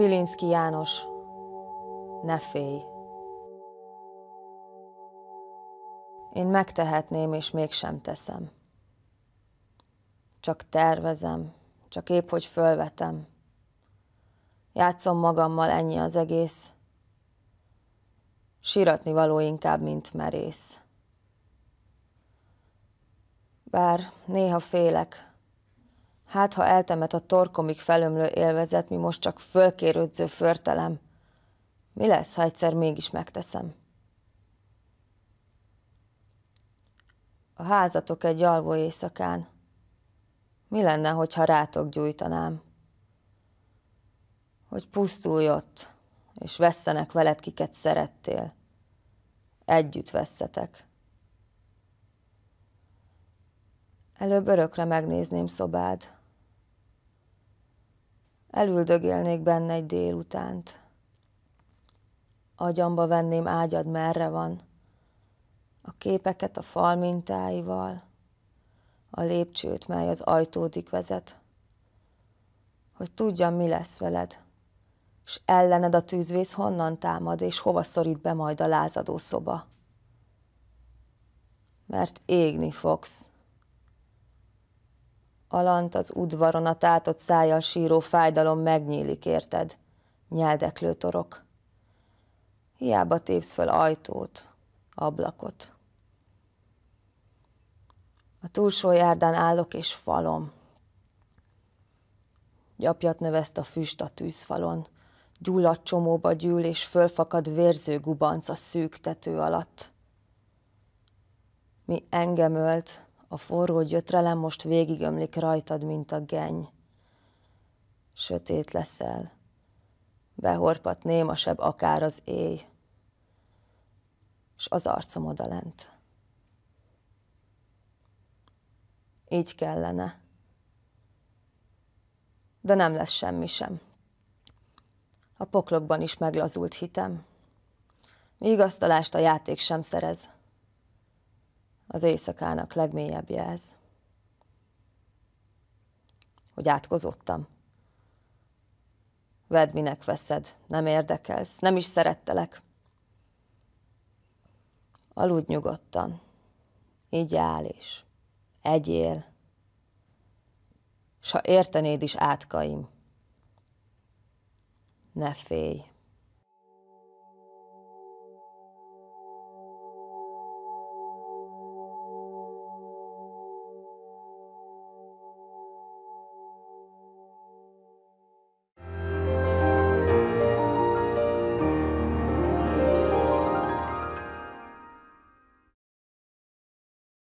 Pilinszki János, ne félj! Én megtehetném, és mégsem teszem. Csak tervezem, csak épp, hogy fölvetem. Játszom magammal, ennyi az egész. Siratni való inkább, mint merész. Bár néha félek, Hát, ha eltemet a torkomig felömlő élvezet, mi most csak fölkérődző förtelem. Mi lesz, ha egyszer mégis megteszem? A házatok egy alvó éjszakán. Mi lenne, hogyha rátok gyújtanám? Hogy pusztulj ott, és vesszenek veled, kiket szerettél. Együtt vesszetek. Előbb örökre megnézném szobád Elüldögélnék benne egy délutánt. Agyamba venném ágyad merre van. A képeket a fal mintáival, a lépcsőt, mely az ajtódik vezet. Hogy tudjam, mi lesz veled, és ellened a tűzvész honnan támad, és hova szorít be majd a lázadó szoba. Mert égni fogsz Alant az udvaron a tátott szájjal síró fájdalom megnyílik, érted? Nyeldeklő torok. Hiába tépsz fel ajtót, ablakot. A túlsó járdán állok és falom. Gyapjat növeszt a füst a tűzfalon. Gyulladt csomóba gyűl, és fölfakad vérző gubanc a szűk tető alatt. Mi engem ölt, a forró gyötrelem most végigömlik rajtad, mint a geny. Sötét leszel. Behorpat némasebb akár az éj. És az arcom odalent. Így kellene. De nem lesz semmi sem. A poklokban is meglazult hitem. Vigasztalást a játék sem szerez az éjszakának legmélyebb jelz, hogy átkozottam. Vedd, minek veszed, nem érdekelsz, nem is szerettelek. Aludj nyugodtan, így áll és egyél, s ha értenéd is átkaim, ne félj.